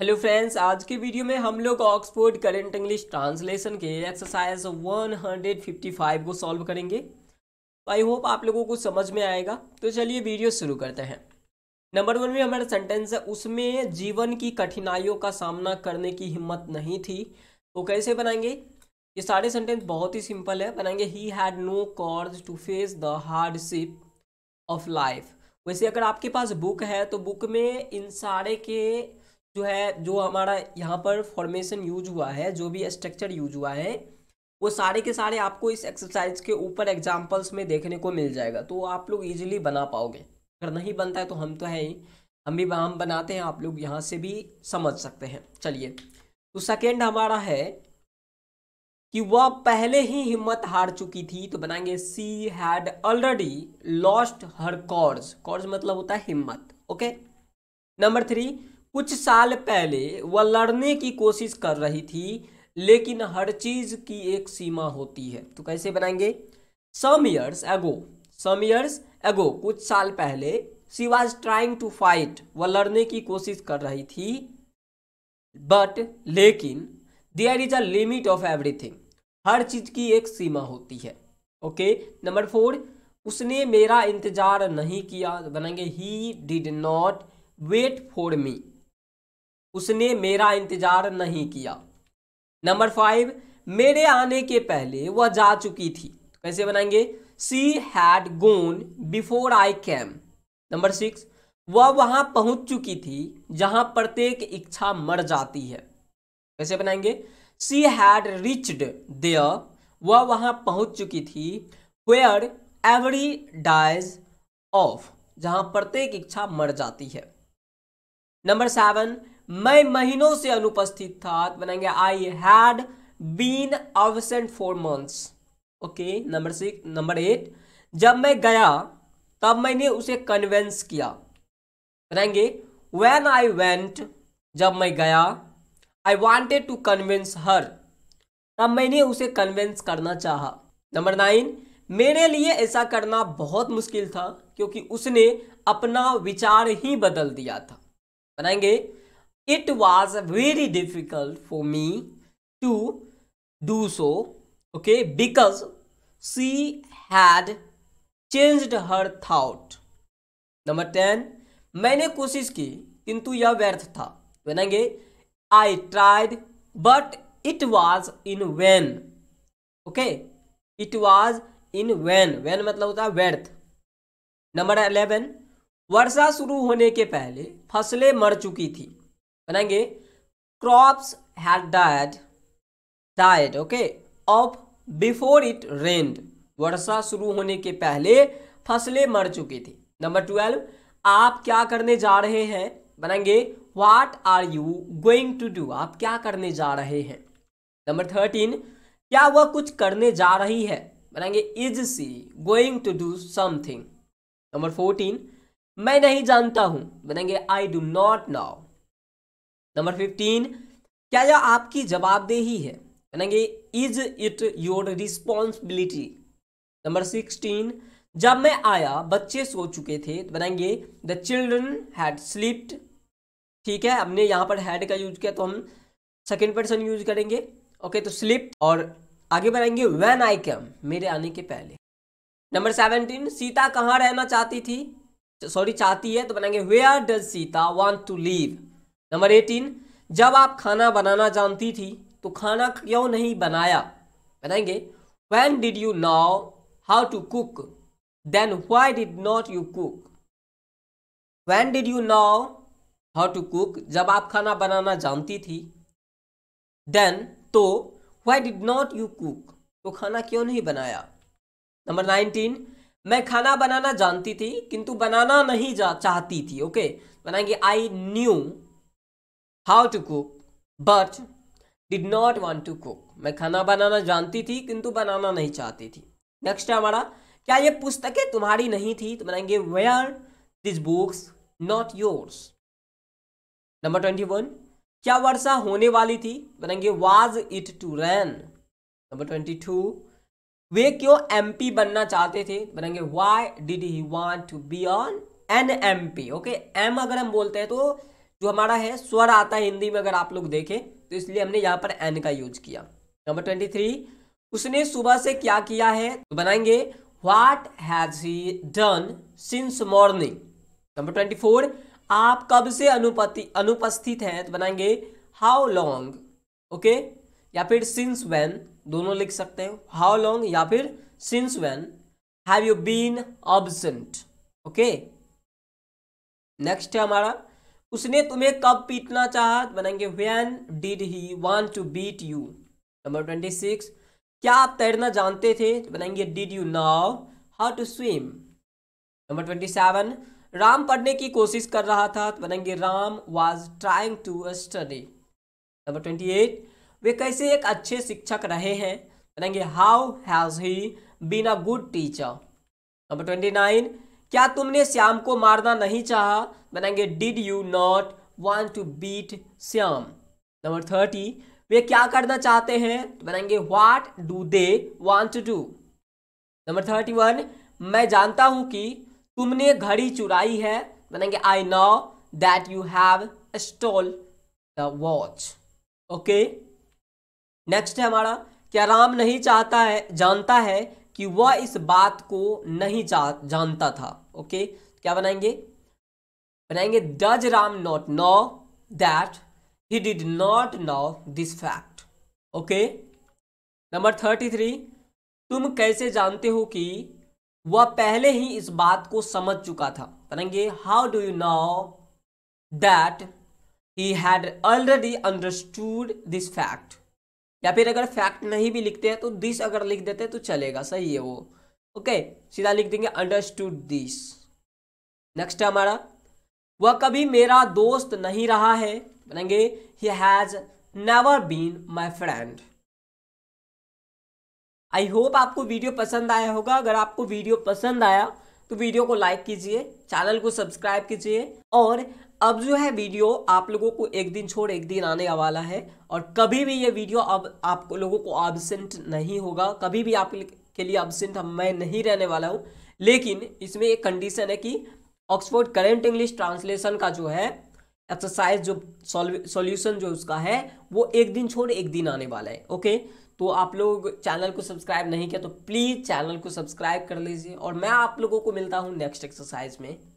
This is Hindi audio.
हेलो फ्रेंड्स आज के वीडियो में हम लोग ऑक्सफोर्ड करेंट इंग्लिश ट्रांसलेशन के एक्सरसाइज 155 को सॉल्व करेंगे आई होप आप लोगों को समझ में आएगा तो चलिए वीडियो शुरू करते हैं नंबर वन में हमारा सेंटेंस है उसमें जीवन की कठिनाइयों का सामना करने की हिम्मत नहीं थी तो कैसे बनाएंगे ये सारे सेंटेंस बहुत ही सिंपल है बनाएंगे he had no courage to face the hardship of life वैसे अगर आपके पास बुक है तो बुक में इन सारे के जो है जो हमारा यहाँ पर फॉर्मेशन यूज हुआ है जो भी स्ट्रक्चर यूज हुआ है वो सारे के सारे आपको इस एक्सरसाइज के ऊपर एग्जाम्पल्स में देखने को मिल जाएगा तो आप लोग ईजिली बना पाओगे अगर नहीं बनता है तो हम तो है ही हम भी हम बनाते हैं आप लोग यहाँ से भी समझ सकते हैं चलिए तो सेकेंड हमारा है कि वह पहले ही हिम्मत हार चुकी थी तो बनाएंगे she had already lost her courage courage मतलब होता है हिम्मत ओके नंबर थ्री कुछ साल पहले वह लड़ने की कोशिश कर रही थी लेकिन हर चीज की एक सीमा होती है तो कैसे बनाएंगे some years ago some years ago कुछ साल पहले she was trying to fight वह लड़ने की कोशिश कर रही थी बट लेकिन there is a limit of everything हर चीज की एक सीमा होती है ओके नंबर फोर उसने मेरा इंतजार नहीं किया तो बनाएंगे he did not wait for me उसने मेरा इंतजार नहीं किया नंबर फाइव मेरे आने के पहले वह जा चुकी थी तो कैसे बनाएंगे she had gone before I came number six वह वहां पहुंच चुकी थी जहां प्रत्येक इच्छा मर जाती है कैसे बनाएंगे सी हैड रिचड दे वह वहां पहुंच चुकी थी वेयर एवरी डाइज ऑफ जहां प्रत्येक इच्छा मर जाती है नंबर सेवन मैं महीनों से अनुपस्थित था तो बनाएंगे I had been absent for months okay number six number eight जब मैं गया तब मैंने उसे कन्वेंस किया बनाएंगे वेन आई वेंट जब मैं गया I wanted to convince her तब मैंने उसे कन्वेंस करना चाहा नंबर नाइन मेरे लिए ऐसा करना बहुत मुश्किल था क्योंकि उसने अपना विचार ही बदल दिया था बनाएंगे it was very difficult for me to do so okay because she had changed her thought number ten मैंने कोशिश की किंतु यह व्यर्थ था बनेंगे I tried but it was in vain okay it was in vain vain मतलब होता है व्यर्थ नंबर अलेवन वर्षा शुरू होने के पहले फसलें मर चुकी थी बनाएंगे crops had died died okay off before it rained वर्षा शुरू होने के पहले फसलें मर चुकी थी नंबर ट्वेल्व आप क्या करने जा रहे हैं बनाएंगे what are you going to do आप क्या करने जा रहे हैं नंबर थर्टीन क्या वह कुछ करने जा रही है बनाएंगे is she going to do something number fourteen मैं नहीं जानता हूं बनाएंगे I do not know number fifteen क्या यह आपकी जवाबदेही है कहेंगे is it your responsibility number sixteen जब मैं आया बच्चे सो चुके थे तो बनाएंगे द चिल्ड्रन हैड स्लिप्ड ठीक है हमने यहाँ पर हैड का यूज किया तो हम सेकेंड पर्सन यूज करेंगे ओके तो स्लिप और आगे बनाएंगे वैन आई कम मेरे आने के पहले नंबर सेवनटीन सीता कहाँ रहना चाहती थी सॉरी चाहती है तो बनाएंगे where does Sita want to leave number eighteen जब आप खाना बनाना जानती थी तो खाना क्यों नहीं बनाया बनाएंगे when did you know how to cook then why did not you cook when did you know how to cook जब आप खाना बनाना जानती थी देन तो why did not you cook तो खाना क्यों नहीं बनाया नंबर नाइनटीन मैं खाना बनाना जानती थी किंतु बनाना नहीं जा चाहती थी ओके okay? बनाएंगे I knew how to cook but did not want to cook मैं खाना बनाना जानती थी किंतु बनाना नहीं चाहती थी नेक्स्ट है हमारा क्या ये पुस्तकें तुम्हारी नहीं थी तो बनाएंगे were this books not yours number twenty one क्या वर्षा होने वाली थी बनाएंगे was it to rain number twenty two वे क्यों एम पी बनना चाहते थे बनाएंगे why did he want to be on an MP okay um एम अगर हम बोलते हैं तो जो हमारा है स्वर आता है हिंदी में अगर आप लोग देखें तो इसलिए हमने यहाँ पर एन का यूज किया नंबर ट्वेंटी थ्री उसने सुबह से क्या किया है तो बनाएंगे what has he done since morning number twenty four आप कब से अनुपति अनुपस्थित हैं तो बनाएंगे हाउ लॉन्ग ओके या फिर सिंस वैन दोनों लिख सकते हैं हाउ लॉन्ग या फिर since when have you been absent okay next है हमारा उसने तुम्हें कब पीटना चाहा बनाएंगे when did he want to beat you number twenty six क्या आप तैरना जानते थे बनाएंगे did you know how to swim number twenty seven Ram पढ़ने की कोशिश कर रहा था तो बनाएंगे Ram was trying to study number twenty eight वे कैसे एक अच्छे शिक्षक रहे हैं बनाएंगे how has he been a good teacher number twenty nine क्या तुमने श्याम को मारना नहीं चाहा बनाएंगे did you not want to beat Shyam number thirty वे क्या करना चाहते हैं तो बनाएंगे what do they want to do number thirty one मैं जानता हूं कि तुमने घड़ी चुराई है बनाएंगे I know that you have stole the watch okay next है हमारा क्या राम नहीं चाहता है जानता है कि वह इस बात को नहीं जा, जानता था ओके क्या बनाएंगे बनाएंगे does Ram not know that he did not know this fact okay number thirty three तुम कैसे जानते हो कि वह पहले ही इस बात को समझ चुका था बनाएंगे how do you know that he had already understood this fact या फिर अगर फैक्ट नहीं भी लिखते हैं तो दिस अगर लिख देते हैं तो चलेगा सही है वो ओके सीधा लिख देंगे अंडरस्टूड दिस नेक्स्ट है हमारा वह कभी मेरा दोस्त नहीं रहा है बनाएंगे he has never been my friend I hope आपको वीडियो पसंद आया होगा अगर आपको वीडियो पसंद आया तो वीडियो को लाइक कीजिए चैनल को सब्सक्राइब कीजिए और अब जो है वीडियो आप लोगों को एक दिन छोड़ एक दिन आने वाला है और कभी भी ये वीडियो अब आप लोगों को एबसेंट नहीं होगा कभी भी आप के लिए एबसेंट मैं नहीं रहने वाला हूँ लेकिन इसमें एक कंडीशन है कि ऑक्सफोर्ड करेंट इंग्लिश ट्रांसलेशन का जो है एक्सरसाइज जो सॉल्यूशन जो उसका है वो एक दिन छोड़ एक दिन आने वाला है ओके तो आप लोग चैनल को सब्सक्राइब नहीं किया तो प्लीज़ चैनल को सब्सक्राइब कर लीजिए और मैं आप लोगों को मिलता हूँ नेक्स्ट एक्सरसाइज में